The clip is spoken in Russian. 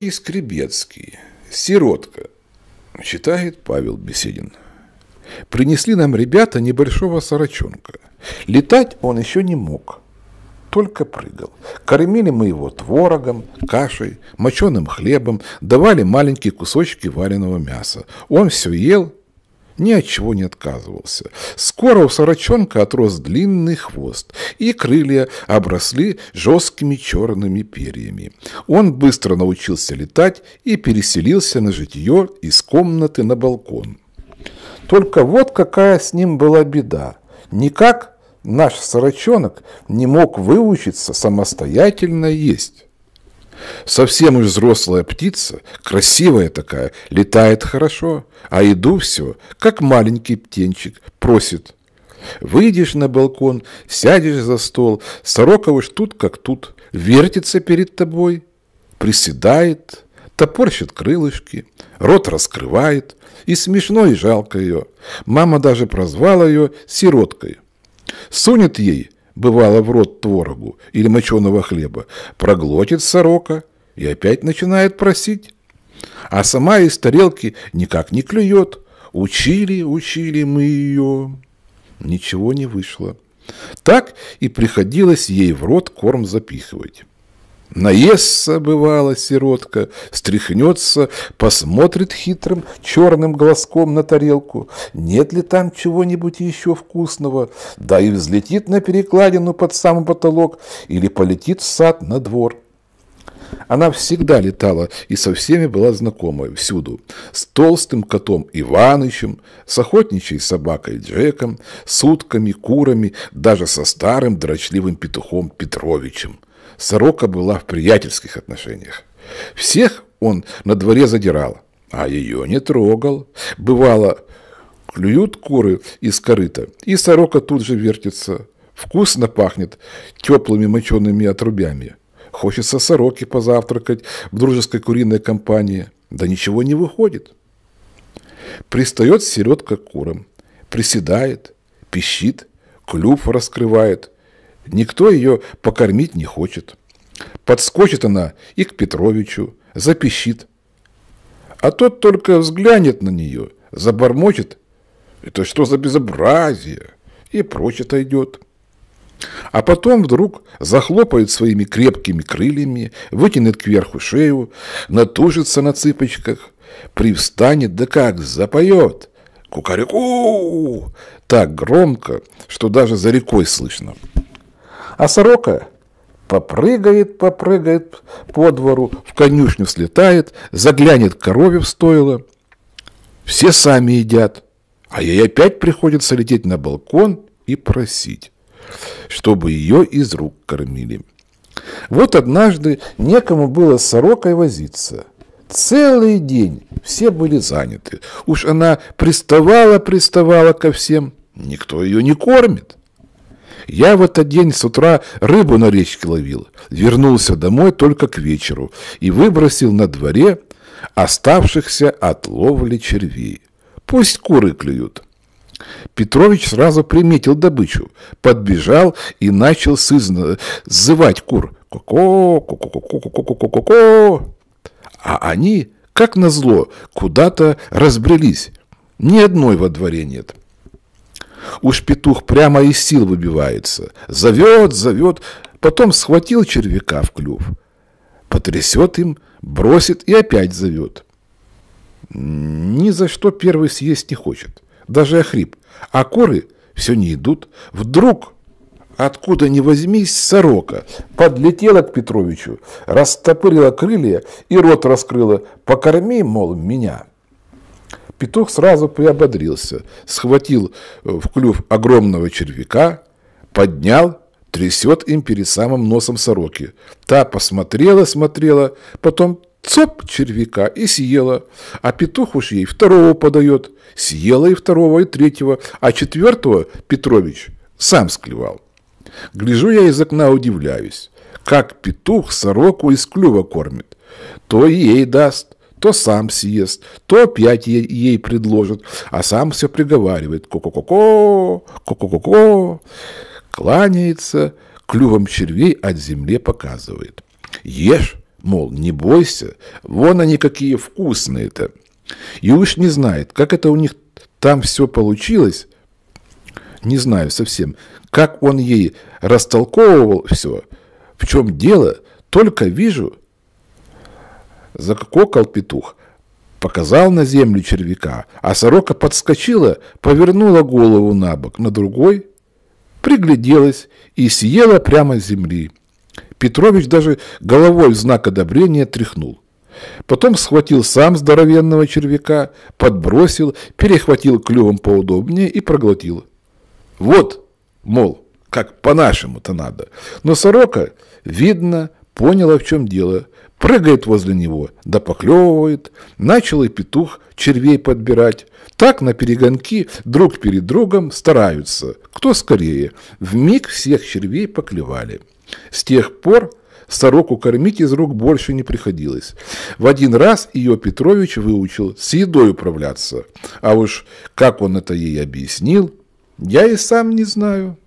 И Скребецкий, сиротка, читает Павел Беседин. Принесли нам ребята небольшого сорочонка. Летать он еще не мог, только прыгал. Кормили мы его творогом, кашей, моченым хлебом, давали маленькие кусочки вареного мяса. Он все ел ни от чего не отказывался. Скоро у сорочонка отрос длинный хвост, и крылья обросли жесткими черными перьями. Он быстро научился летать и переселился на житье из комнаты на балкон. Только вот какая с ним была беда. Никак наш сорочонок не мог выучиться самостоятельно есть. Совсем уж взрослая птица, красивая такая, летает хорошо, а иду все, как маленький птенчик, просит. Выйдешь на балкон, сядешь за стол, сорока уж тут как тут, вертится перед тобой, приседает, топорщит крылышки, рот раскрывает, и смешно и жалко ее. Мама даже прозвала ее сироткой. Сунет ей бывало в рот творогу или моченого хлеба, проглотит сорока и опять начинает просить. А сама из тарелки никак не клюет. Учили, учили мы ее. Ничего не вышло. Так и приходилось ей в рот корм запихивать. Наестся, бывала сиротка, стряхнется, посмотрит хитрым черным глазком на тарелку, нет ли там чего-нибудь еще вкусного, да и взлетит на перекладину под самый потолок или полетит в сад на двор. Она всегда летала и со всеми была знакома всюду. С толстым котом Иванычем, с охотничьей собакой Джеком, с утками, курами, даже со старым дрочливым петухом Петровичем. Сорока была в приятельских отношениях. Всех он на дворе задирал, а ее не трогал. Бывало, клюют куры из корыта, и сорока тут же вертится. Вкусно пахнет теплыми мочеными отрубями. Хочется сороки позавтракать в дружеской куриной компании. Да ничего не выходит. Пристает середка к курам. Приседает, пищит, клюв раскрывает. Никто ее покормить не хочет. Подскочит она и к Петровичу, запищит. А тот только взглянет на нее, забормочет. Это что за безобразие? И прочь отойдет. А потом вдруг захлопает своими крепкими крыльями, вытянет кверху шею, натужится на цыпочках, привстанет, да как запоет. Кукареку! Так громко, что даже за рекой слышно. А сорока попрыгает, попрыгает по двору, в конюшню слетает, заглянет к корове в стойло. Все сами едят, а ей опять приходится лететь на балкон и просить чтобы ее из рук кормили. Вот однажды некому было с сорокой возиться. Целый день все были заняты. Уж она приставала-приставала ко всем. Никто ее не кормит. Я в этот день с утра рыбу на речке ловил. Вернулся домой только к вечеру и выбросил на дворе оставшихся от ловли червей. Пусть куры клюют. Петрович сразу приметил добычу, подбежал и начал сызно зывать кур. Ко-ко, ко-ко-ко-ко-ко-ко-ко-ко. А они, как назло, куда-то разбрелись. Ни одной во дворе нет. Уж петух прямо из сил выбивается. Зовет, зовет, потом схватил червяка в клюв. Потрясет им, бросит и опять зовет. Ни за что первый съесть не хочет даже охрип. А куры все не идут. Вдруг откуда ни возьмись, сорока подлетела к Петровичу, растопырила крылья и рот раскрыла. «Покорми, мол, меня». Петух сразу приободрился, схватил э, в клюв огромного червяка, поднял, трясет им перед самым носом сороки. Та посмотрела, смотрела, потом цоп червяка и съела, а петух уж ей второго подает, съела и второго, и третьего, а четвертого Петрович сам склевал. Гляжу я из окна, удивляюсь, как петух сороку из клюва кормит, то ей даст, то сам съест, то опять ей, ей предложит, а сам все приговаривает «ко-ко-ко-ко», «ко-ко-ко-ко», кланяется, клювом червей от земли показывает. Ешь, Мол, не бойся, вон они какие вкусные-то. И уж не знает, как это у них там все получилось, не знаю совсем, как он ей растолковывал все, в чем дело, только вижу, закококал петух, показал на землю червяка, а сорока подскочила, повернула голову на бок, на другой, пригляделась и съела прямо с земли. Петрович даже головой в знак одобрения тряхнул. Потом схватил сам здоровенного червяка, подбросил, перехватил клювом поудобнее и проглотил. Вот, мол, как по-нашему-то надо. Но сорока, видно, поняла, в чем дело. Прыгает возле него, да поклевывает. Начал и петух червей подбирать. Так на перегонки друг перед другом стараются. Кто скорее. В миг всех червей поклевали. С тех пор сороку кормить из рук больше не приходилось. В один раз ее Петрович выучил с едой управляться. А уж как он это ей объяснил, я и сам не знаю.